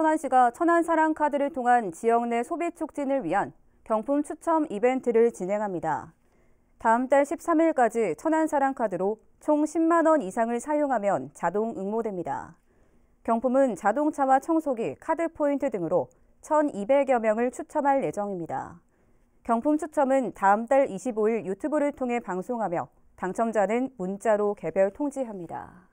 천안시가 천안사랑 카드를 통한 지역 내 소비 촉진을 위한 경품 추첨 이벤트를 진행합니다. 다음 달 13일까지 천안사랑 카드로 총 10만 원 이상을 사용하면 자동 응모됩니다. 경품은 자동차와 청소기, 카드 포인트 등으로 1,200여 명을 추첨할 예정입니다. 경품 추첨은 다음 달 25일 유튜브를 통해 방송하며 당첨자는 문자로 개별 통지합니다.